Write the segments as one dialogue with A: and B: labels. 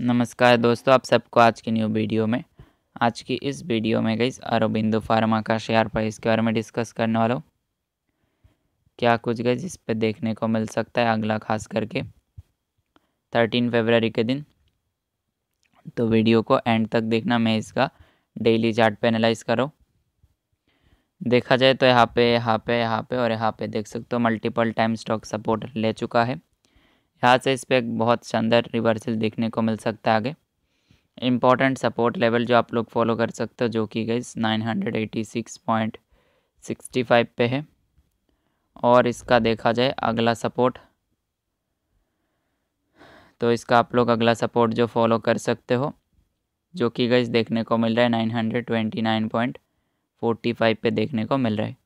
A: नमस्कार दोस्तों आप सबको आज की न्यू वीडियो में आज की इस वीडियो में गई अरबिंदो फार्मा का शेयर प्राइस के बारे में डिस्कस करने वाला हूँ क्या कुछ गई जिस पर देखने को मिल सकता है अगला खास करके थर्टीन फेबररी के दिन तो वीडियो को एंड तक देखना मैं इसका डेली चार्ट पे एनालाइज करो देखा जाए तो यहाँ पे यहाँ पे यहाँ पे और यहाँ पे देख सकते हो मल्टीपल टाइम स्टॉक सपोर्ट ले चुका है यहाँ से इस पर बहुत शानदार रिवर्सल देखने को मिल सकता है आगे इम्पॉर्टेंट सपोर्ट लेवल जो आप लोग फॉलो कर सकते हो जो कि गई nine hundred eighty six point sixty five पे है और इसका देखा जाए अगला सपोर्ट तो इसका आप लोग अगला सपोर्ट जो फॉलो कर सकते हो जो कि गई देखने को मिल रहा है nine hundred twenty nine point forty five पे देखने को मिल रहा है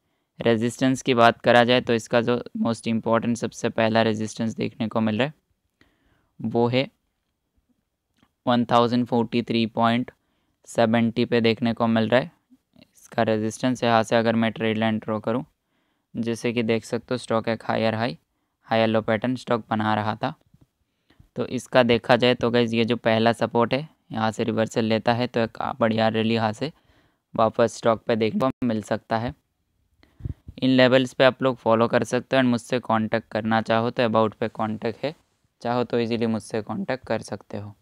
A: रेजिस्टेंस की बात करा जाए तो इसका जो मोस्ट इम्पॉर्टेंट सबसे पहला रेजिस्टेंस देखने को मिल रहा है वो है one thousand forty three point seventy पे देखने को मिल रहा है इसका रेजिस्टेंस यहाँ से अगर मैं ट्रेड लाइन ड्रॉ करूँ जैसे कि देख सकते हो स्टॉक एक higher high higher low pattern stock बना रहा था तो इसका देखा जाए तो गैज़ ये जो पहला सपोर्ट है यहाँ से रिवर्सल लेता है तो एक बढ़िया रैली यहाँ से वापस स्टॉक पे देखने को मिल सकता है इन लेवल्स पे आप लोग फॉलो कर सकते हो एंड मुझसे कांटेक्ट करना चाहो तो अबाउट पे कांटेक्ट है चाहो तो इजीली मुझसे कांटेक्ट कर सकते हो